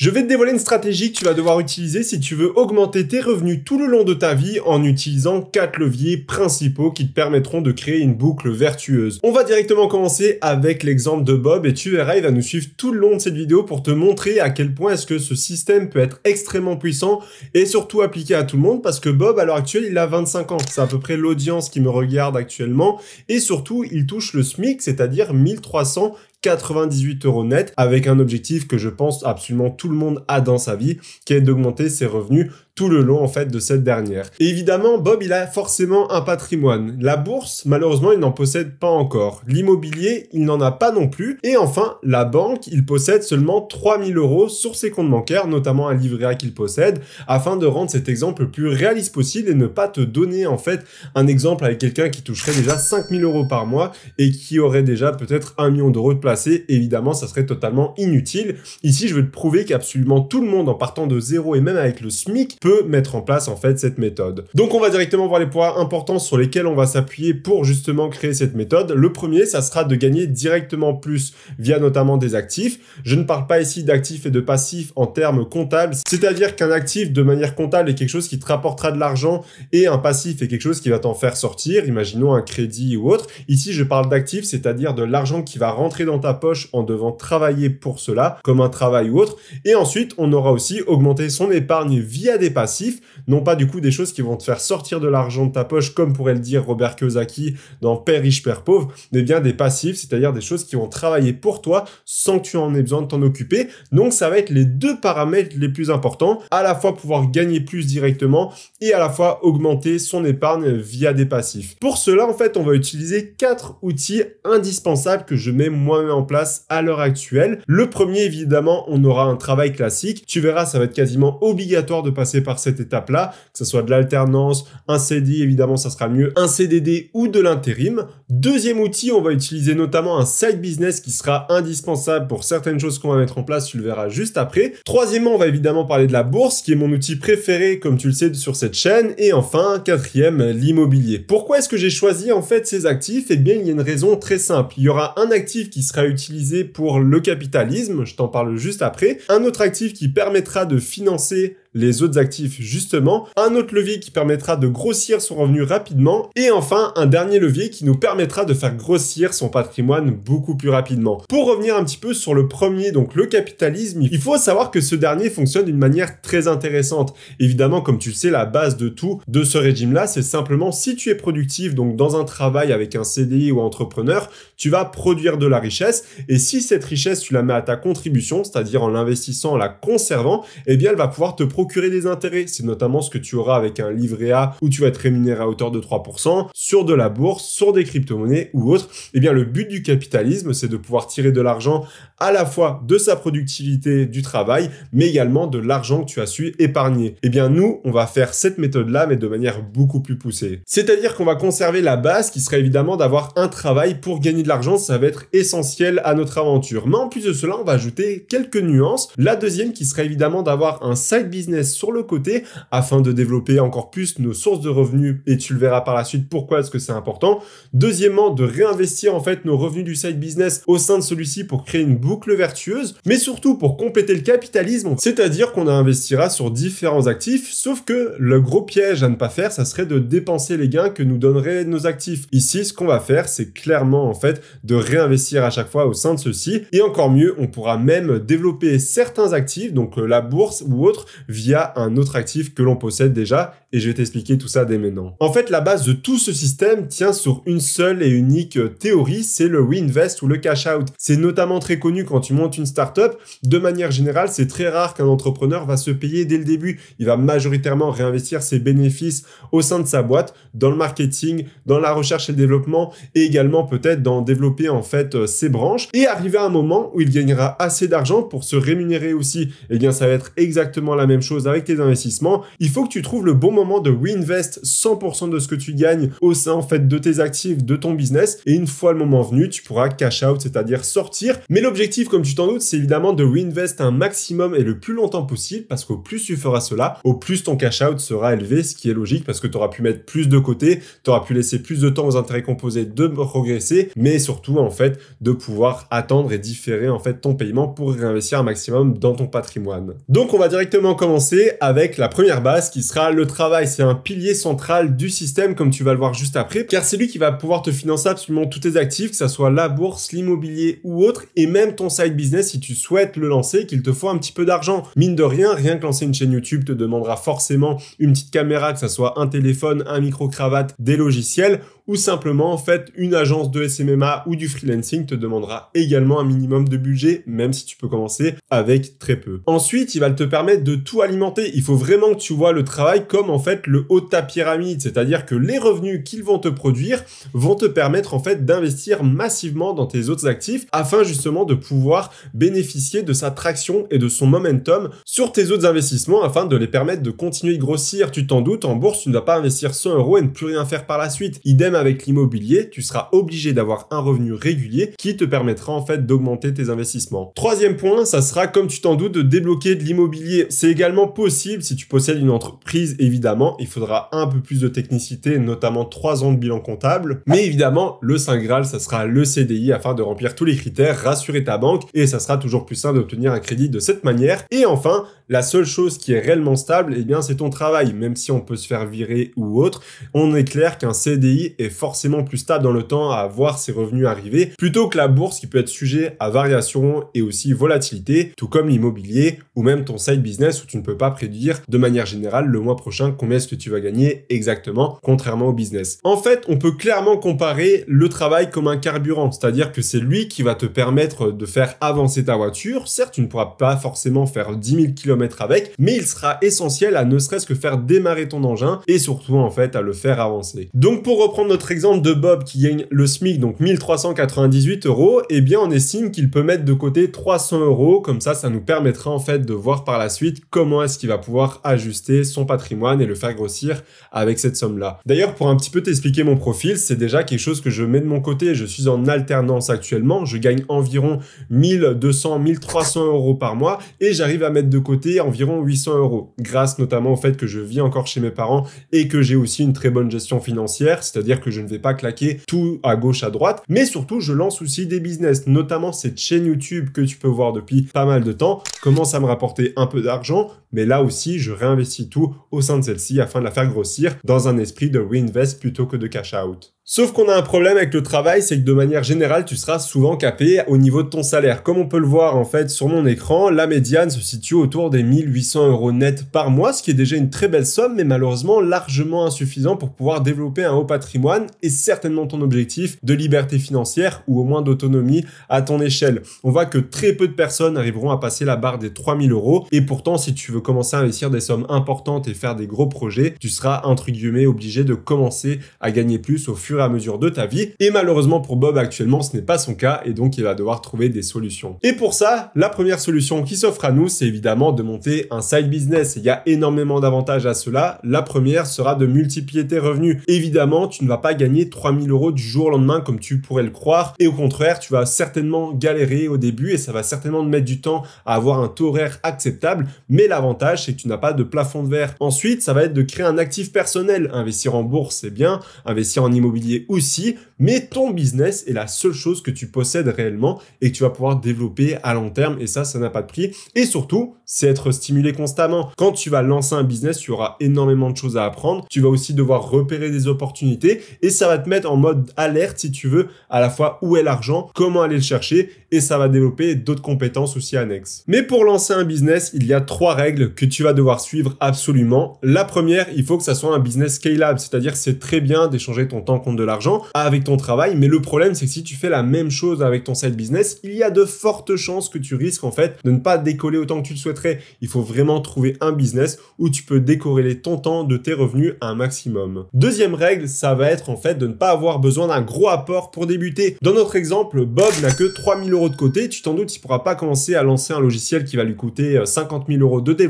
Je vais te dévoiler une stratégie que tu vas devoir utiliser si tu veux augmenter tes revenus tout le long de ta vie en utilisant quatre leviers principaux qui te permettront de créer une boucle vertueuse. On va directement commencer avec l'exemple de Bob et tu verras, il va nous suivre tout le long de cette vidéo pour te montrer à quel point est-ce que ce système peut être extrêmement puissant et surtout appliqué à tout le monde parce que Bob à l'heure actuelle il a 25 ans, c'est à peu près l'audience qui me regarde actuellement et surtout il touche le SMIC, c'est-à-dire 1300 98 euros net avec un objectif que je pense absolument tout le monde a dans sa vie, qui est d'augmenter ses revenus tout le long en fait de cette dernière. Et évidemment, Bob, il a forcément un patrimoine. La bourse, malheureusement, il n'en possède pas encore. L'immobilier, il n'en a pas non plus. Et enfin, la banque, il possède seulement 3000 euros sur ses comptes bancaires, notamment un livret A qu'il possède, afin de rendre cet exemple le plus réaliste possible et ne pas te donner en fait un exemple avec quelqu'un qui toucherait déjà 5000 euros par mois et qui aurait déjà peut-être un million d'euros de placés. Évidemment, ça serait totalement inutile. Ici, je veux te prouver qu'absolument tout le monde, en partant de zéro et même avec le SMIC, peut mettre en place en fait cette méthode. Donc on va directement voir les points importants sur lesquels on va s'appuyer pour justement créer cette méthode. Le premier, ça sera de gagner directement plus via notamment des actifs. Je ne parle pas ici d'actifs et de passifs en termes comptables, c'est-à-dire qu'un actif de manière comptable est quelque chose qui te rapportera de l'argent et un passif est quelque chose qui va t'en faire sortir, imaginons un crédit ou autre. Ici, je parle d'actifs, c'est-à-dire de l'argent qui va rentrer dans ta poche en devant travailler pour cela, comme un travail ou autre. Et ensuite, on aura aussi augmenté son épargne via des passifs passifs, non pas du coup des choses qui vont te faire sortir de l'argent de ta poche, comme pourrait le dire Robert Kiyosaki dans Père riche, Père pauvre, mais bien des passifs, c'est-à-dire des choses qui vont travailler pour toi sans que tu en aies besoin de t'en occuper. Donc ça va être les deux paramètres les plus importants, à la fois pouvoir gagner plus directement et à la fois augmenter son épargne via des passifs. Pour cela, en fait, on va utiliser quatre outils indispensables que je mets moi-même en place à l'heure actuelle. Le premier, évidemment, on aura un travail classique. Tu verras, ça va être quasiment obligatoire de passer par cette étape-là, que ce soit de l'alternance, un CDI, évidemment, ça sera mieux, un CDD ou de l'intérim. Deuxième outil, on va utiliser notamment un side business qui sera indispensable pour certaines choses qu'on va mettre en place, tu le verras juste après. Troisièmement, on va évidemment parler de la bourse, qui est mon outil préféré, comme tu le sais, sur cette chaîne. Et enfin, quatrième, l'immobilier. Pourquoi est-ce que j'ai choisi en fait ces actifs Eh bien, il y a une raison très simple. Il y aura un actif qui sera utilisé pour le capitalisme, je t'en parle juste après, un autre actif qui permettra de financer les autres actifs justement, un autre levier qui permettra de grossir son revenu rapidement, et enfin un dernier levier qui nous permettra de faire grossir son patrimoine beaucoup plus rapidement. Pour revenir un petit peu sur le premier, donc le capitalisme, il faut savoir que ce dernier fonctionne d'une manière très intéressante. Évidemment, comme tu le sais, la base de tout de ce régime-là, c'est simplement si tu es productif, donc dans un travail avec un CDI ou entrepreneur, tu vas produire de la richesse, et si cette richesse, tu la mets à ta contribution, c'est-à-dire en l'investissant, en la conservant, eh bien elle va pouvoir te produire procurer des intérêts. C'est notamment ce que tu auras avec un livret A où tu vas être rémunéré à hauteur de 3% sur de la bourse, sur des crypto-monnaies ou autres. Et eh bien, le but du capitalisme, c'est de pouvoir tirer de l'argent à la fois de sa productivité du travail, mais également de l'argent que tu as su épargner. Et eh bien, nous, on va faire cette méthode-là, mais de manière beaucoup plus poussée. C'est-à-dire qu'on va conserver la base qui serait évidemment d'avoir un travail pour gagner de l'argent. Ça va être essentiel à notre aventure. Mais en plus de cela, on va ajouter quelques nuances. La deuxième qui serait évidemment d'avoir un side business sur le côté afin de développer encore plus nos sources de revenus et tu le verras par la suite pourquoi est-ce que c'est important. Deuxièmement, de réinvestir en fait nos revenus du side business au sein de celui-ci pour créer une boucle vertueuse, mais surtout pour compléter le capitalisme, c'est-à-dire qu'on investira sur différents actifs, sauf que le gros piège à ne pas faire, ça serait de dépenser les gains que nous donneraient nos actifs. Ici, ce qu'on va faire, c'est clairement en fait de réinvestir à chaque fois au sein de ceux-ci, et encore mieux, on pourra même développer certains actifs, donc euh, la bourse ou autre, via via un autre actif que l'on possède déjà, et je vais t'expliquer tout ça dès maintenant. En fait, la base de tout ce système tient sur une seule et unique euh, théorie, c'est le reinvest ou le cash out. C'est notamment très connu quand tu montes une startup. De manière générale, c'est très rare qu'un entrepreneur va se payer dès le début. Il va majoritairement réinvestir ses bénéfices au sein de sa boîte, dans le marketing, dans la recherche et développement, et également peut-être dans développer en fait euh, ses branches, et arriver à un moment où il gagnera assez d'argent pour se rémunérer aussi. Et eh bien, ça va être exactement la même chose chose avec tes investissements, il faut que tu trouves le bon moment de reinvest 100% de ce que tu gagnes au sein en fait de tes actifs, de ton business et une fois le moment venu, tu pourras cash out, c'est-à-dire sortir. Mais l'objectif comme tu t'en doutes, c'est évidemment de reinvest un maximum et le plus longtemps possible parce qu'au plus tu feras cela, au plus ton cash out sera élevé, ce qui est logique parce que tu auras pu mettre plus de côté, tu auras pu laisser plus de temps aux intérêts composés de progresser, mais surtout en fait de pouvoir attendre et différer en fait ton paiement pour réinvestir un maximum dans ton patrimoine. Donc on va directement commencer avec la première base qui sera le travail. C'est un pilier central du système comme tu vas le voir juste après, car c'est lui qui va pouvoir te financer absolument tous tes actifs, que ce soit la bourse, l'immobilier ou autre, et même ton side business si tu souhaites le lancer, qu'il te faut un petit peu d'argent. Mine de rien, rien que lancer une chaîne YouTube te demandera forcément une petite caméra, que ce soit un téléphone, un micro-cravate, des logiciels ou simplement en fait une agence de SMMA ou du freelancing te demandera également un minimum de budget même si tu peux commencer avec très peu. Ensuite, il va te permettre de tout alimenter. Il faut vraiment que tu vois le travail comme en fait le haut de ta pyramide, c'est-à-dire que les revenus qu'ils vont te produire vont te permettre en fait d'investir massivement dans tes autres actifs afin justement de pouvoir bénéficier de sa traction et de son momentum sur tes autres investissements afin de les permettre de continuer de grossir. Tu t'en doutes, en bourse, tu ne vas pas investir 100 euros et ne plus rien faire par la suite. Idem avec l'immobilier, tu seras obligé d'avoir un revenu régulier qui te permettra en fait d'augmenter tes investissements. Troisième point, ça sera comme tu t'en doutes de débloquer de l'immobilier. C'est également possible si tu possèdes une entreprise, évidemment, il faudra un peu plus de technicité, notamment trois ans de bilan comptable. Mais évidemment, le Saint Graal, ça sera le CDI afin de remplir tous les critères, rassurer ta banque et ça sera toujours plus simple d'obtenir un crédit de cette manière. Et enfin, la seule chose qui est réellement stable, et eh bien, c'est ton travail. Même si on peut se faire virer ou autre, on est clair qu'un CDI est forcément plus stable dans le temps à voir ses revenus arriver, plutôt que la bourse qui peut être sujet à variation et aussi volatilité, tout comme l'immobilier ou même ton side business où tu ne peux pas prédire de manière générale le mois prochain combien est-ce que tu vas gagner exactement, contrairement au business. En fait, on peut clairement comparer le travail comme un carburant, c'est-à-dire que c'est lui qui va te permettre de faire avancer ta voiture. Certes, tu ne pourras pas forcément faire 10 000 km avec, mais il sera essentiel à ne serait-ce que faire démarrer ton engin et surtout en fait à le faire avancer. Donc pour reprendre notre exemple de Bob qui gagne le SMIC, donc 1398 euros, et eh bien on estime qu'il peut mettre de côté 300 euros, comme ça, ça nous permettra en fait de voir par la suite comment est-ce qu'il va pouvoir ajuster son patrimoine et le faire grossir avec cette somme-là. D'ailleurs, pour un petit peu t'expliquer mon profil, c'est déjà quelque chose que je mets de mon côté, je suis en alternance actuellement, je gagne environ 1200, 1300 euros par mois et j'arrive à mettre de côté environ 800 euros, grâce notamment au fait que je vis encore chez mes parents et que j'ai aussi une très bonne gestion financière, c'est-à-dire que je ne vais pas claquer tout à gauche, à droite, mais surtout je lance aussi des business, notamment cette chaîne YouTube que tu peux voir depuis pas mal de temps, commence à me rapporter un peu d'argent, mais là aussi, je réinvestis tout au sein de celle-ci afin de la faire grossir dans un esprit de reinvest plutôt que de cash out. Sauf qu'on a un problème avec le travail, c'est que de manière générale, tu seras souvent capé au niveau de ton salaire. Comme on peut le voir en fait sur mon écran, la médiane se situe autour des 1800 euros net par mois, ce qui est déjà une très belle somme, mais malheureusement largement insuffisant pour pouvoir développer un haut patrimoine et certainement ton objectif de liberté financière ou au moins d'autonomie à ton échelle. On voit que très peu de personnes arriveront à passer la barre des 3000 euros et pourtant si tu veux commencer à investir des sommes importantes et faire des gros projets, tu seras entre guillemets obligé de commencer à gagner plus au fur et à mesure de ta vie. Et malheureusement pour Bob actuellement, ce n'est pas son cas et donc il va devoir trouver des solutions. Et pour ça, la première solution qui s'offre à nous, c'est évidemment de monter un side business. Il y a énormément d'avantages à cela. La première sera de multiplier tes revenus. Évidemment, tu ne vas pas gagner 3000 euros du jour au lendemain comme tu pourrais le croire. Et au contraire, tu vas certainement galérer au début et ça va certainement te mettre du temps à avoir un taux horaire acceptable. Mais l'avantage c'est que tu n'as pas de plafond de verre. Ensuite, ça va être de créer un actif personnel. Investir en bourse, c'est bien, investir en immobilier aussi, mais ton business est la seule chose que tu possèdes réellement et que tu vas pouvoir développer à long terme. Et ça, ça n'a pas de prix. Et surtout, c'est être stimulé constamment. Quand tu vas lancer un business, tu auras énormément de choses à apprendre. Tu vas aussi devoir repérer des opportunités et ça va te mettre en mode alerte si tu veux à la fois où est l'argent, comment aller le chercher et ça va développer d'autres compétences aussi annexes. Mais pour lancer un business, il y a trois règles que tu vas devoir suivre absolument. La première, il faut que ça soit un business scalable, c'est-à-dire c'est très bien d'échanger ton temps contre de l'argent avec ton travail, mais le problème c'est que si tu fais la même chose avec ton side business, il y a de fortes chances que tu risques en fait de ne pas décoller autant que tu le souhaiterais. Il faut vraiment trouver un business où tu peux décorréler ton temps de tes revenus à un maximum. Deuxième règle, ça va être en fait de ne pas avoir besoin d'un gros apport pour débuter. Dans notre exemple, Bob n'a que 3000 euros de côté, tu t'en doutes, il pourra pas commencer à lancer un logiciel qui va lui coûter 50 euh, 000 euros de développement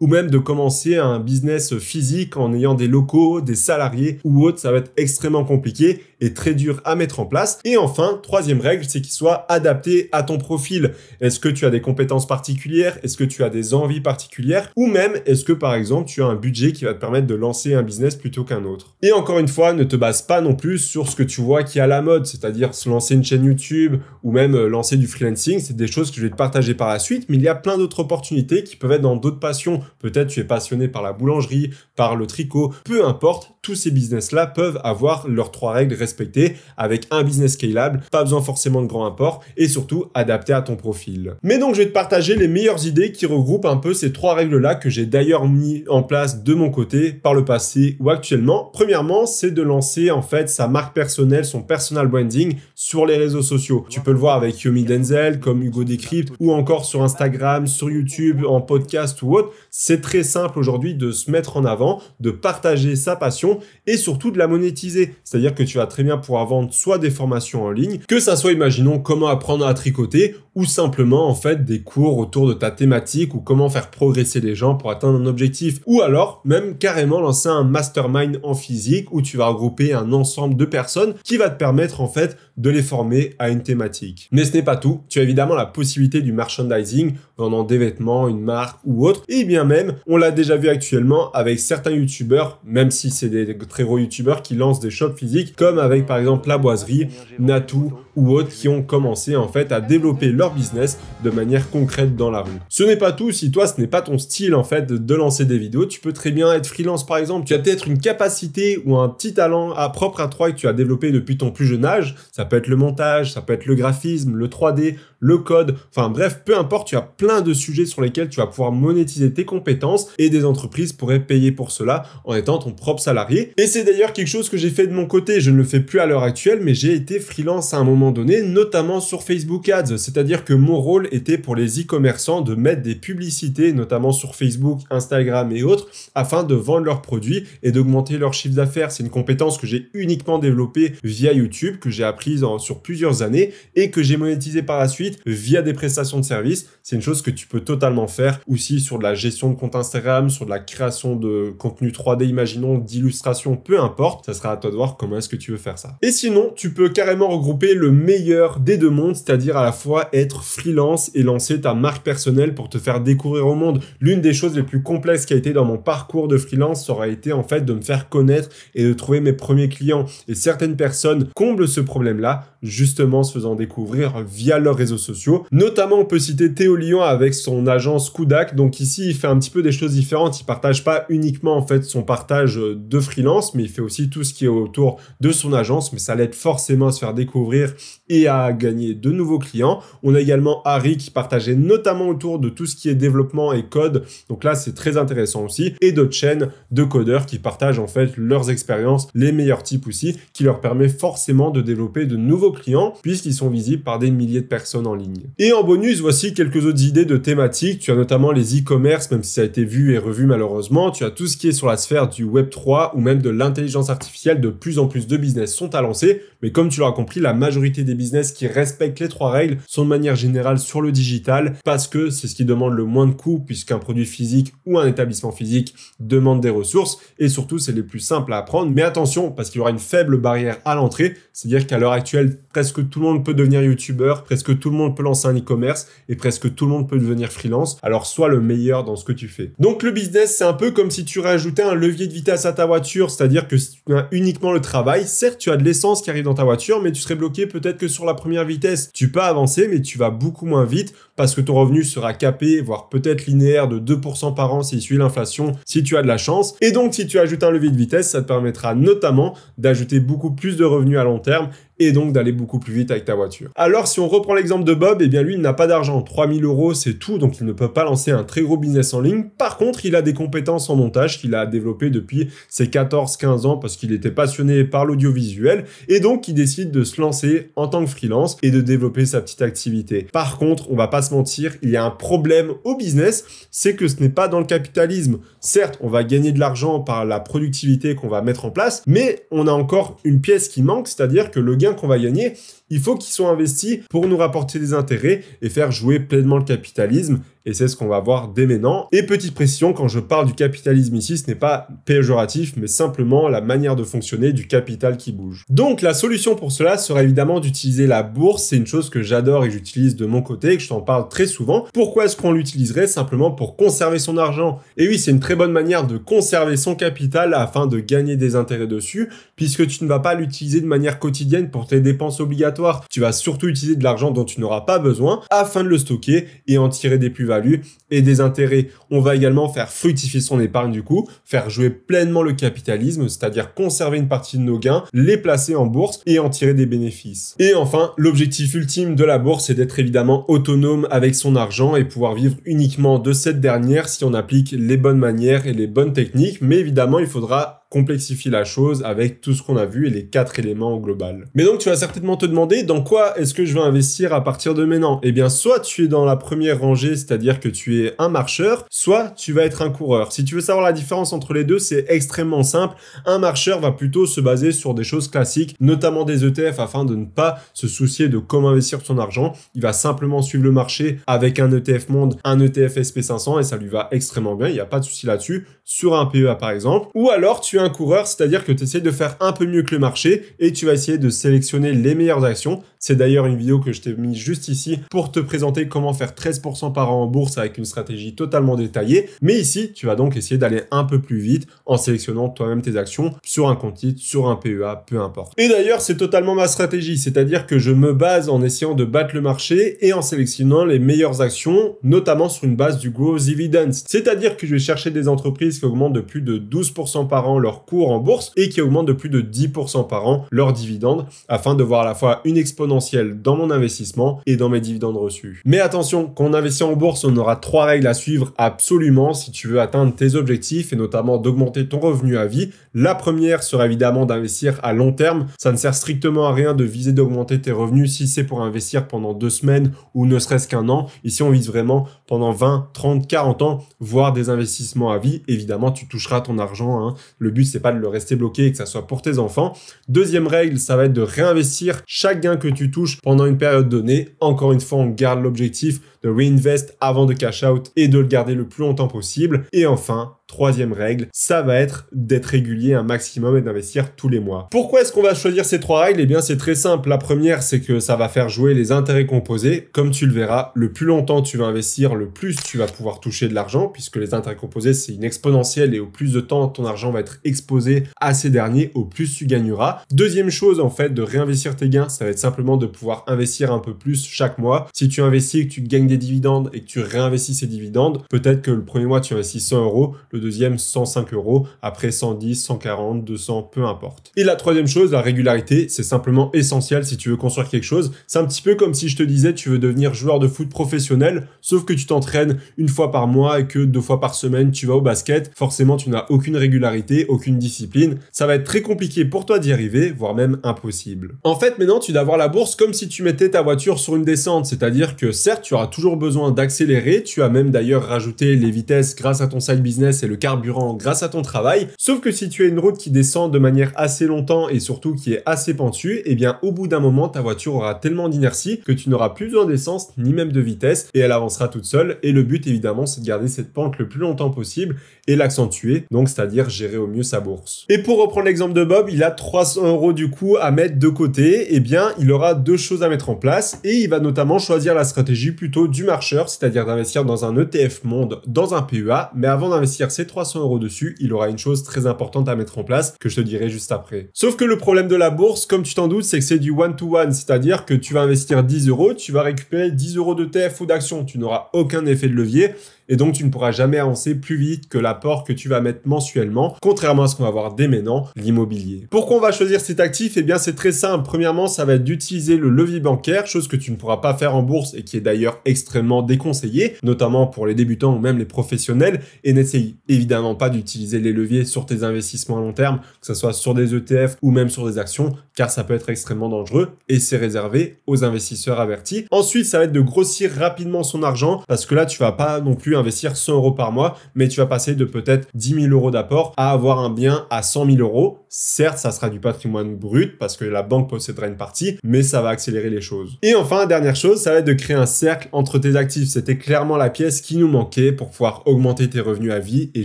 ou même de commencer un business physique en ayant des locaux, des salariés ou autre, ça va être extrêmement compliqué très dur à mettre en place. Et enfin, troisième règle, c'est qu'il soit adapté à ton profil. Est-ce que tu as des compétences particulières Est-ce que tu as des envies particulières Ou même, est-ce que par exemple, tu as un budget qui va te permettre de lancer un business plutôt qu'un autre Et encore une fois, ne te base pas non plus sur ce que tu vois qui est à la mode, c'est-à-dire se lancer une chaîne YouTube ou même euh, lancer du freelancing. C'est des choses que je vais te partager par la suite, mais il y a plein d'autres opportunités qui peuvent être dans d'autres passions. Peut-être tu es passionné par la boulangerie, par le tricot, peu importe, tous ces business-là peuvent avoir leurs trois règles respectées avec un business scalable, pas besoin forcément de grand import et surtout adapté à ton profil. Mais donc je vais te partager les meilleures idées qui regroupent un peu ces trois règles-là que j'ai d'ailleurs mis en place de mon côté par le passé ou actuellement. Premièrement, c'est de lancer en fait sa marque personnelle, son personal branding sur les réseaux sociaux. Tu peux le voir avec Yomi Denzel, comme Hugo Decrypt ou encore sur Instagram, sur YouTube, en podcast ou autre. C'est très simple aujourd'hui de se mettre en avant, de partager sa passion et surtout de la monétiser. C'est-à-dire que tu vas très bien pouvoir vendre soit des formations en ligne, que ça soit, imaginons, comment apprendre à tricoter ou simplement en fait des cours autour de ta thématique ou comment faire progresser les gens pour atteindre un objectif ou alors même carrément lancer un mastermind en physique où tu vas regrouper un ensemble de personnes qui va te permettre en fait de les former à une thématique. Mais ce n'est pas tout, tu as évidemment la possibilité du merchandising, vendant des vêtements, une marque ou autre et bien même on l'a déjà vu actuellement avec certains youtubeurs même si c'est des très gros youtubeurs qui lancent des shops physiques comme avec par exemple la boiserie, Natou ou autres qui ont commencé en fait à développer business de manière concrète dans la rue. Ce n'est pas tout si toi ce n'est pas ton style en fait de lancer des vidéos, tu peux très bien être freelance par exemple, tu as peut-être une capacité ou un petit talent à propre à toi que tu as développé depuis ton plus jeune âge, ça peut être le montage, ça peut être le graphisme, le 3D, le code, enfin bref, peu importe, tu as plein de sujets sur lesquels tu vas pouvoir monétiser tes compétences et des entreprises pourraient payer pour cela en étant ton propre salarié. Et c'est d'ailleurs quelque chose que j'ai fait de mon côté, je ne le fais plus à l'heure actuelle, mais j'ai été freelance à un moment donné, notamment sur Facebook Ads, c'est-à-dire que mon rôle était pour les e-commerçants de mettre des publicités, notamment sur Facebook, Instagram et autres, afin de vendre leurs produits et d'augmenter leur chiffre d'affaires. C'est une compétence que j'ai uniquement développée via YouTube, que j'ai apprise sur plusieurs années et que j'ai monétisée par la suite via des prestations de services. C'est une chose que tu peux totalement faire aussi sur la gestion de compte Instagram, sur de la création de contenu 3D, imaginons, d'illustration, peu importe. Ça sera à toi de voir comment est-ce que tu veux faire ça. Et sinon, tu peux carrément regrouper le meilleur des deux mondes, c'est-à-dire à la fois être freelance et lancer ta marque personnelle pour te faire découvrir au monde. L'une des choses les plus complexes qui a été dans mon parcours de freelance ça aura été en fait de me faire connaître et de trouver mes premiers clients. Et certaines personnes comblent ce problème-là justement en se faisant découvrir via leurs réseaux sociaux. Notamment, on peut citer Théo Lyon avec son agence Kudak. Donc ici, il fait un petit peu des choses différentes. Il partage pas uniquement en fait son partage de freelance, mais il fait aussi tout ce qui est autour de son agence. Mais ça l'aide forcément à se faire découvrir et à gagner de nouveaux clients. On on a également Harry qui partageait notamment autour de tout ce qui est développement et code. Donc là, c'est très intéressant aussi. Et d'autres chaînes de codeurs qui partagent en fait leurs expériences, les meilleurs types aussi, qui leur permet forcément de développer de nouveaux clients puisqu'ils sont visibles par des milliers de personnes en ligne. Et en bonus, voici quelques autres idées de thématiques. Tu as notamment les e-commerce, même si ça a été vu et revu malheureusement. Tu as tout ce qui est sur la sphère du Web 3 ou même de l'intelligence artificielle. De plus en plus de business sont à lancer. Mais comme tu l'auras compris, la majorité des business qui respectent les trois règles sont de manière générale sur le digital parce que c'est ce qui demande le moins de coûts puisqu'un produit physique ou un établissement physique demande des ressources et surtout c'est les plus simples à apprendre. Mais attention parce qu'il y aura une faible barrière à l'entrée, c'est-à-dire qu'à l'heure actuelle presque tout le monde peut devenir youtubeur, presque tout le monde peut lancer un e-commerce et presque tout le monde peut devenir freelance. Alors sois le meilleur dans ce que tu fais. Donc le business, c'est un peu comme si tu rajoutais un levier de vitesse à ta voiture, c'est-à-dire que si tu as uniquement le travail, certes tu as de l'essence qui arrive dans ta voiture, mais tu serais bloqué peut-être que sur la première vitesse. Tu peux avancer, mais tu vas beaucoup moins vite parce que ton revenu sera capé, voire peut-être linéaire de 2% par an si suit l'inflation, si tu as de la chance. Et donc si tu ajoutes un levier de vitesse, ça te permettra notamment d'ajouter beaucoup plus de revenus à long terme et donc d'aller beaucoup plus vite avec ta voiture. Alors si on reprend l'exemple de Bob, et eh bien lui il n'a pas d'argent, 3000 euros c'est tout, donc il ne peut pas lancer un très gros business en ligne. Par contre, il a des compétences en montage qu'il a développées depuis ses 14-15 ans parce qu'il était passionné par l'audiovisuel et donc il décide de se lancer en tant que freelance et de développer sa petite activité. Par contre, on va pas se mentir, il y a un problème au business, c'est que ce n'est pas dans le capitalisme. Certes, on va gagner de l'argent par la productivité qu'on va mettre en place, mais on a encore une pièce qui manque, c'est-à-dire que le gain qu'on va gagner il faut qu'ils soient investis pour nous rapporter des intérêts et faire jouer pleinement le capitalisme. Et c'est ce qu'on va voir dès maintenant. Et petite précision, quand je parle du capitalisme ici, ce n'est pas péjoratif, mais simplement la manière de fonctionner du capital qui bouge. Donc la solution pour cela serait évidemment d'utiliser la bourse. C'est une chose que j'adore et j'utilise de mon côté et que je t'en parle très souvent. Pourquoi est-ce qu'on l'utiliserait Simplement pour conserver son argent. Et oui, c'est une très bonne manière de conserver son capital afin de gagner des intérêts dessus, puisque tu ne vas pas l'utiliser de manière quotidienne pour tes dépenses obligatoires tu vas surtout utiliser de l'argent dont tu n'auras pas besoin afin de le stocker et en tirer des plus-values et des intérêts. On va également faire fructifier son épargne du coup, faire jouer pleinement le capitalisme, c'est-à-dire conserver une partie de nos gains, les placer en bourse et en tirer des bénéfices. Et enfin, l'objectif ultime de la bourse est d'être évidemment autonome avec son argent et pouvoir vivre uniquement de cette dernière si on applique les bonnes manières et les bonnes techniques, mais évidemment il faudra complexifie la chose avec tout ce qu'on a vu et les quatre éléments au global. Mais donc tu vas certainement te demander dans quoi est-ce que je vais investir à partir de maintenant Eh bien soit tu es dans la première rangée, c'est-à-dire que tu es un marcheur, soit tu vas être un coureur. Si tu veux savoir la différence entre les deux, c'est extrêmement simple. Un marcheur va plutôt se baser sur des choses classiques, notamment des ETF afin de ne pas se soucier de comment investir son argent. Il va simplement suivre le marché avec un ETF monde, un ETF SP500 et ça lui va extrêmement bien, il n'y a pas de souci là-dessus sur un PEA par exemple. Ou alors tu as un coureur, c'est-à-dire que tu essayes de faire un peu mieux que le marché et tu vas essayer de sélectionner les meilleures actions. C'est d'ailleurs une vidéo que je t'ai mise juste ici pour te présenter comment faire 13% par an en bourse avec une stratégie totalement détaillée. Mais ici, tu vas donc essayer d'aller un peu plus vite en sélectionnant toi-même tes actions sur un compte titre, sur un PEA, peu importe. Et d'ailleurs, c'est totalement ma stratégie, c'est-à-dire que je me base en essayant de battre le marché et en sélectionnant les meilleures actions, notamment sur une base du growth evidence. C'est-à-dire que je vais chercher des entreprises qui augmentent de plus de 12% par an leur cours en bourse et qui augmentent de plus de 10% par an leurs dividendes afin de voir à la fois une exponentielle dans mon investissement et dans mes dividendes reçus. Mais attention, quand on investit en bourse, on aura trois règles à suivre absolument si tu veux atteindre tes objectifs et notamment d'augmenter ton revenu à vie. La première sera évidemment d'investir à long terme. Ça ne sert strictement à rien de viser d'augmenter tes revenus si c'est pour investir pendant deux semaines ou ne serait-ce qu'un an. Ici, on vise vraiment pendant 20, 30, 40 ans, voire des investissements à vie. Évidemment, tu toucheras ton argent. Hein. Le but c'est pas de le rester bloqué et que ça soit pour tes enfants. Deuxième règle, ça va être de réinvestir chaque gain que tu touches pendant une période donnée. Encore une fois, on garde l'objectif de reinvest avant de cash out et de le garder le plus longtemps possible. Et enfin, troisième règle, ça va être d'être régulier un maximum et d'investir tous les mois. Pourquoi est-ce qu'on va choisir ces trois règles Eh bien c'est très simple. La première c'est que ça va faire jouer les intérêts composés. Comme tu le verras, le plus longtemps tu vas investir, le plus tu vas pouvoir toucher de l'argent puisque les intérêts composés c'est une exponentielle et au plus de temps ton argent va être exposé à ces derniers, au plus tu gagneras. Deuxième chose en fait de réinvestir tes gains, ça va être simplement de pouvoir investir un peu plus chaque mois. Si tu investis et que tu gagnes dividendes et que tu réinvestis ces dividendes, peut-être que le premier mois tu investis 100 euros, le deuxième 105 euros, après 110, 140, 200, peu importe. Et la troisième chose, la régularité, c'est simplement essentiel si tu veux construire quelque chose. C'est un petit peu comme si je te disais tu veux devenir joueur de foot professionnel, sauf que tu t'entraînes une fois par mois et que deux fois par semaine tu vas au basket. Forcément, tu n'as aucune régularité, aucune discipline. Ça va être très compliqué pour toi d'y arriver, voire même impossible. En fait, maintenant, tu dois avoir la bourse comme si tu mettais ta voiture sur une descente, c'est-à-dire que certes, tu auras toujours besoin d'accélérer. Tu as même d'ailleurs rajouté les vitesses grâce à ton side business et le carburant grâce à ton travail. Sauf que si tu as une route qui descend de manière assez longtemps et surtout qui est assez pentue, et eh bien au bout d'un moment, ta voiture aura tellement d'inertie que tu n'auras plus besoin d'essence ni même de vitesse et elle avancera toute seule. Et le but évidemment, c'est de garder cette pente le plus longtemps possible et l'accentuer, donc c'est-à-dire gérer au mieux sa bourse. Et pour reprendre l'exemple de Bob, il a 300 euros du coup à mettre de côté. et eh bien, il aura deux choses à mettre en place et il va notamment choisir la stratégie plutôt du marcheur, c'est-à-dire d'investir dans un ETF monde, dans un PEA, mais avant d'investir ces 300 euros dessus, il aura une chose très importante à mettre en place que je te dirai juste après. Sauf que le problème de la bourse, comme tu t'en doutes, c'est que c'est du one-to-one, c'est-à-dire que tu vas investir 10 euros, tu vas récupérer 10 euros d'ETF ou d'action, tu n'auras aucun effet de levier et donc tu ne pourras jamais avancer plus vite que l'apport que tu vas mettre mensuellement, contrairement à ce qu'on va voir dès maintenant, l'immobilier. Pourquoi on va choisir cet actif Eh bien c'est très simple. Premièrement, ça va être d'utiliser le levier bancaire, chose que tu ne pourras pas faire en bourse et qui est d'ailleurs extrêmement déconseillé notamment pour les débutants ou même les professionnels, et n'essaye évidemment pas d'utiliser les leviers sur tes investissements à long terme, que ce soit sur des ETF ou même sur des actions, car ça peut être extrêmement dangereux et c'est réservé aux investisseurs avertis. Ensuite, ça va être de grossir rapidement son argent, parce que là, tu vas pas non plus investir 100 euros par mois, mais tu vas passer de peut-être 10 000 euros d'apport à avoir un bien à 100 000 euros. Certes, ça sera du patrimoine brut parce que la banque possédera une partie, mais ça va accélérer les choses. Et enfin, dernière chose, ça va être de créer un cercle entre tes actifs. C'était clairement la pièce qui nous manquait pour pouvoir augmenter tes revenus à vie. Et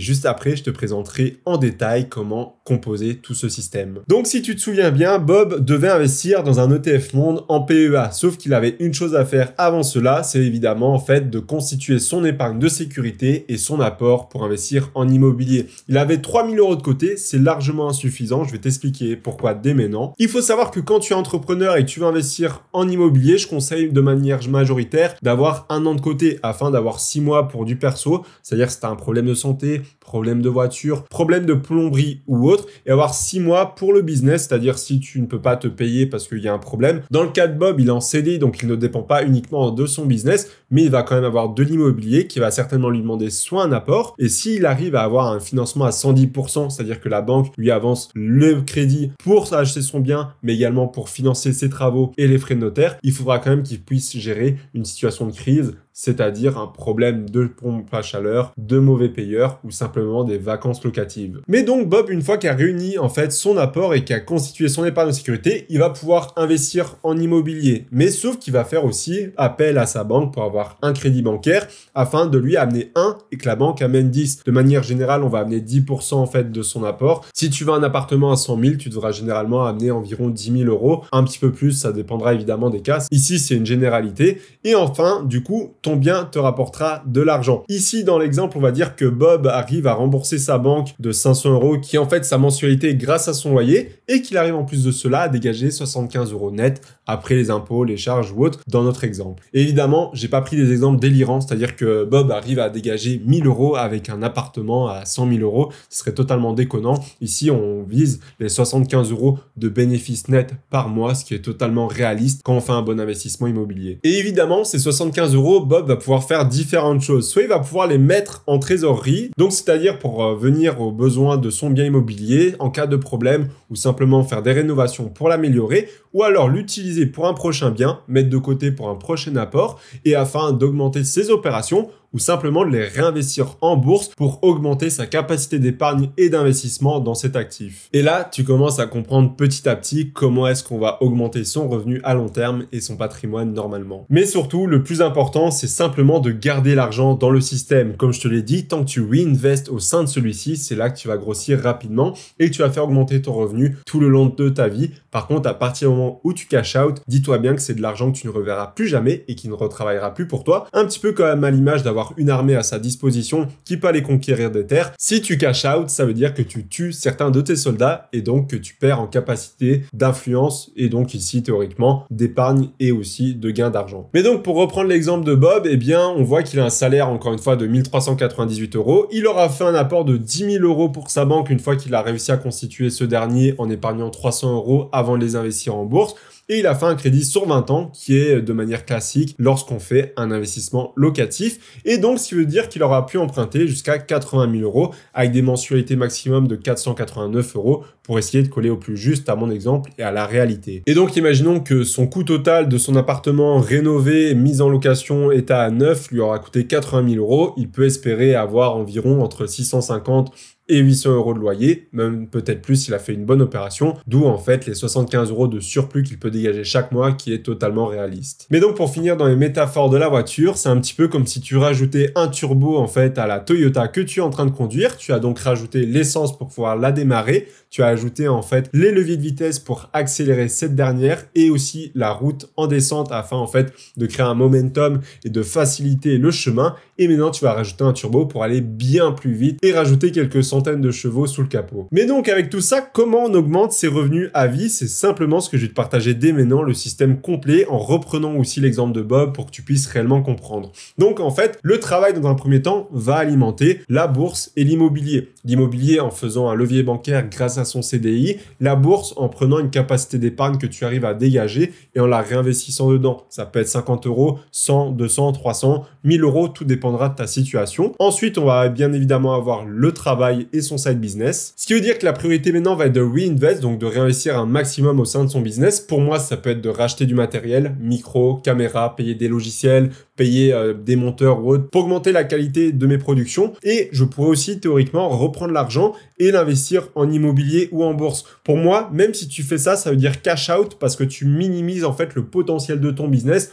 juste après, je te présenterai en détail comment composer tout ce système. Donc, si tu te souviens bien, Bob devait investir dans un ETF monde en PEA, sauf qu'il avait une chose à faire avant cela, c'est évidemment en fait de constituer son épargne de sécurité et son apport pour investir en immobilier. Il avait 3000 euros de côté, c'est largement insuffisant, je vais t'expliquer pourquoi dès maintenant. Il faut savoir que quand tu es entrepreneur et que tu veux investir en immobilier, je conseille de manière majoritaire d'avoir un an de côté afin d'avoir six mois pour du perso, c'est-à-dire si tu as un problème de santé, problème de voiture, problème de plomberie ou autre, et avoir six mois pour le business, c'est-à-dire si tu ne peux pas te payer parce qu'il y a un problème. Dans le cas de Bob, il est en CD, donc il ne dépend pas uniquement de son business, mais il va quand même avoir de l'immobilier qui va certainement lui demander soit un apport, et s'il arrive à avoir un financement à 110%, c'est-à-dire que la banque lui avance le crédit pour acheter son bien, mais également pour financer ses travaux et les frais de notaire, il faudra quand même qu'il puisse gérer une situation de crise c'est-à-dire un problème de pompe à chaleur, de mauvais payeurs ou simplement des vacances locatives. Mais donc Bob, une fois qu'il a réuni en fait son apport et qu'il a constitué son épargne de sécurité, il va pouvoir investir en immobilier. Mais sauf qu'il va faire aussi appel à sa banque pour avoir un crédit bancaire afin de lui amener 1 et que la banque amène 10. De manière générale, on va amener 10% en fait de son apport. Si tu veux un appartement à 100 000, tu devras généralement amener environ 10 000 euros, un petit peu plus, ça dépendra évidemment des cas. Ici, c'est une généralité. Et enfin, du coup, bien te rapportera de l'argent. Ici, dans l'exemple, on va dire que Bob arrive à rembourser sa banque de 500 euros, qui en fait sa mensualité grâce à son loyer, et qu'il arrive en plus de cela à dégager 75 euros net après les impôts, les charges ou autres, dans notre exemple. évidemment, j'ai pas pris des exemples délirants, c'est-à-dire que Bob arrive à dégager 1000 euros avec un appartement à 100 000 euros, ce serait totalement déconnant. Ici, on vise les 75 euros de bénéfices net par mois, ce qui est totalement réaliste quand on fait un bon investissement immobilier. Et évidemment, ces 75 euros, Bob va pouvoir faire différentes choses. Soit il va pouvoir les mettre en trésorerie, donc c'est-à-dire pour euh, venir aux besoins de son bien immobilier en cas de problème ou simplement faire des rénovations pour l'améliorer, ou alors l'utiliser pour un prochain bien, mettre de côté pour un prochain apport, et afin d'augmenter ses opérations, ou simplement de les réinvestir en bourse pour augmenter sa capacité d'épargne et d'investissement dans cet actif. Et là, tu commences à comprendre petit à petit comment est-ce qu'on va augmenter son revenu à long terme et son patrimoine normalement. Mais surtout, le plus important, c'est simplement de garder l'argent dans le système. Comme je te l'ai dit, tant que tu reinvestes au sein de celui-ci, c'est là que tu vas grossir rapidement et que tu vas faire augmenter ton revenu tout le long de ta vie. Par contre, à partir du moment où tu cash out, dis-toi bien que c'est de l'argent que tu ne reverras plus jamais et qui ne retravaillera plus pour toi. Un petit peu quand même à l'image d'avoir une armée à sa disposition qui peut aller conquérir des terres. Si tu cash out, ça veut dire que tu tues certains de tes soldats et donc que tu perds en capacité d'influence et donc ici théoriquement d'épargne et aussi de gain d'argent. Mais donc pour reprendre l'exemple de Bob, eh bien on voit qu'il a un salaire encore une fois de 1398 euros. Il aura fait un apport de 10 000 euros pour sa banque une fois qu'il a réussi à constituer ce dernier en épargnant 300 euros avant de les investir en bourse. Et il a fait un crédit sur 20 ans qui est euh, de manière classique lorsqu'on fait un investissement locatif. Et donc, ce veut dire qu'il aura pu emprunter jusqu'à 80 000 euros avec des mensualités maximum de 489 euros pour essayer de coller au plus juste à mon exemple et à la réalité. Et donc, imaginons que son coût total de son appartement rénové, mis en location, état à neuf, lui aura coûté 80 000 euros. Il peut espérer avoir environ entre 650 et 800 euros de loyer, même peut-être plus s'il a fait une bonne opération, d'où en fait les 75 euros de surplus qu'il peut dégager chaque mois qui est totalement réaliste. Mais donc pour finir dans les métaphores de la voiture, c'est un petit peu comme si tu rajoutais un turbo en fait à la Toyota que tu es en train de conduire, tu as donc rajouté l'essence pour pouvoir la démarrer, tu as ajouté en fait les leviers de vitesse pour accélérer cette dernière et aussi la route en descente afin en fait de créer un momentum et de faciliter le chemin et maintenant tu vas rajouter un turbo pour aller bien plus vite et rajouter quelques cent de chevaux sous le capot. Mais donc avec tout ça, comment on augmente ses revenus à vie C'est simplement ce que je vais te partager dès maintenant, le système complet, en reprenant aussi l'exemple de Bob pour que tu puisses réellement comprendre. Donc en fait, le travail dans un premier temps va alimenter la bourse et l'immobilier. L'immobilier en faisant un levier bancaire grâce à son CDI, la bourse en prenant une capacité d'épargne que tu arrives à dégager et en la réinvestissant dedans. Ça peut être 50 euros, 100, 200, 300, 1000 euros, tout dépendra de ta situation. Ensuite, on va bien évidemment avoir le travail et son side business. Ce qui veut dire que la priorité maintenant va être de reinvest, donc de réinvestir un maximum au sein de son business. Pour moi, ça peut être de racheter du matériel, micro, caméra, payer des logiciels, payer euh, des monteurs ou autre, pour augmenter la qualité de mes productions. Et je pourrais aussi théoriquement reprendre l'argent et l'investir en immobilier ou en bourse. Pour moi, même si tu fais ça, ça veut dire cash out parce que tu minimises en fait le potentiel de ton business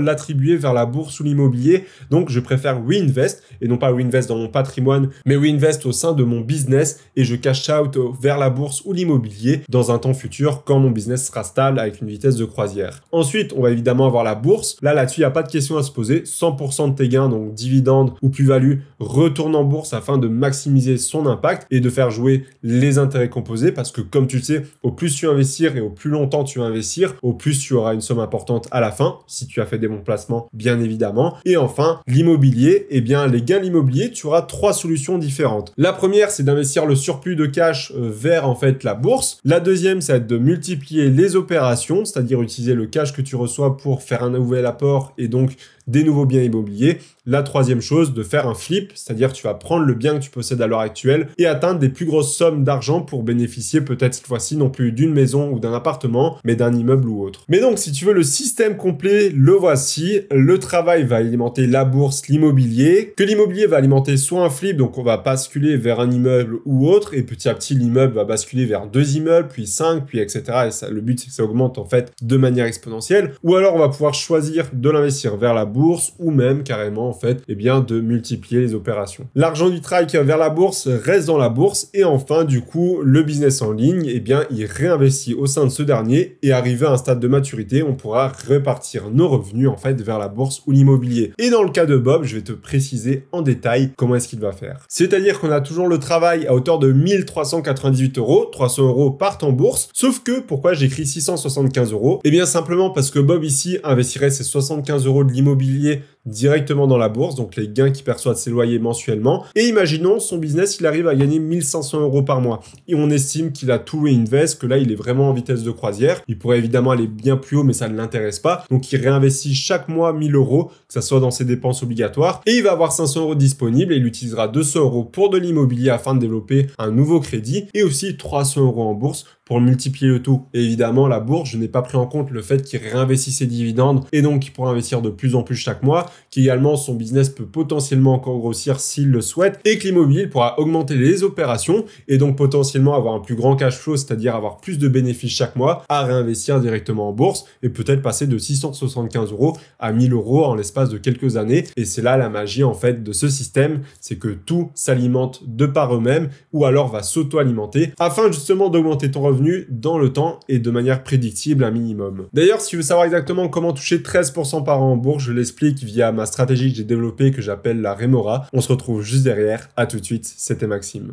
l'attribuer vers la bourse ou l'immobilier. Donc je préfère reinvest et non pas reinvest dans mon patrimoine, mais reinvest au sein de mon business et je cash out vers la bourse ou l'immobilier dans un temps futur quand mon business sera stable avec une vitesse de croisière. Ensuite, on va évidemment avoir la bourse. Là, là-dessus, il n'y a pas de question à se poser. 100% de tes gains, donc dividendes ou plus-value, retourne en bourse afin de maximiser son impact et de faire jouer les intérêts composés parce que comme tu le sais, au plus tu investir et au plus longtemps tu vas investir, au plus tu auras une somme importante à la fin. Si tu as fait des bons placements, bien évidemment. Et enfin, l'immobilier, et eh bien, les gains l'immobilier, tu auras trois solutions différentes. La première, c'est d'investir le surplus de cash euh, vers en fait la bourse. La deuxième, c'est de multiplier les opérations, c'est-à-dire utiliser le cash que tu reçois pour faire un nouvel apport et donc des nouveaux biens immobiliers. La troisième chose, de faire un flip, c'est-à-dire tu vas prendre le bien que tu possèdes à l'heure actuelle et atteindre des plus grosses sommes d'argent pour bénéficier peut-être cette fois-ci non plus d'une maison ou d'un appartement, mais d'un immeuble ou autre. Mais donc si tu veux le système complet, le voici. Le travail va alimenter la bourse, l'immobilier, que l'immobilier va alimenter soit un flip, donc on va basculer vers un immeuble ou autre, et petit à petit l'immeuble va basculer vers deux immeubles, puis cinq, puis etc. le but c'est que ça augmente en fait de manière exponentielle. Ou alors on va pouvoir choisir de l'investir vers la bourse bourse ou même carrément en fait eh bien de multiplier les opérations. L'argent du travail qui va vers la bourse reste dans la bourse et enfin du coup le business en ligne eh bien il réinvestit au sein de ce dernier et arrivé à un stade de maturité on pourra répartir nos revenus en fait vers la bourse ou l'immobilier. Et dans le cas de Bob je vais te préciser en détail comment est-ce qu'il va faire. C'est-à-dire qu'on a toujours le travail à hauteur de 1398 euros, 300 euros partent en bourse, sauf que pourquoi j'écris 675 euros Eh bien simplement parce que Bob ici investirait ses 75 euros de l'immobilier Yeah directement dans la bourse, donc les gains qu'il perçoit de ses loyers mensuellement. Et imaginons son business, il arrive à gagner 1500 euros par mois. Et on estime qu'il a tout invest que là il est vraiment en vitesse de croisière. Il pourrait évidemment aller bien plus haut, mais ça ne l'intéresse pas. Donc il réinvestit chaque mois 1000 euros, que ça soit dans ses dépenses obligatoires. Et il va avoir 500 euros disponibles et il utilisera 200 euros pour de l'immobilier afin de développer un nouveau crédit et aussi 300 euros en bourse pour multiplier le tout. Et évidemment, la bourse, je n'ai pas pris en compte le fait qu'il réinvestit ses dividendes et donc qu'il pourra investir de plus en plus chaque mois également son business peut potentiellement encore grossir s'il le souhaite, et que l'immobilier pourra augmenter les opérations et donc potentiellement avoir un plus grand cash flow, c'est-à-dire avoir plus de bénéfices chaque mois à réinvestir directement en bourse et peut-être passer de 675 euros à 1000 euros en l'espace de quelques années. Et c'est là la magie en fait de ce système, c'est que tout s'alimente de par eux-mêmes ou alors va s'auto-alimenter afin justement d'augmenter ton revenu dans le temps et de manière prédictible un minimum. D'ailleurs, si vous voulez savoir exactement comment toucher 13% par an en bourse, je l'explique via ma stratégie que j'ai développée que j'appelle la Remora. On se retrouve juste derrière. À tout de suite, c'était Maxime.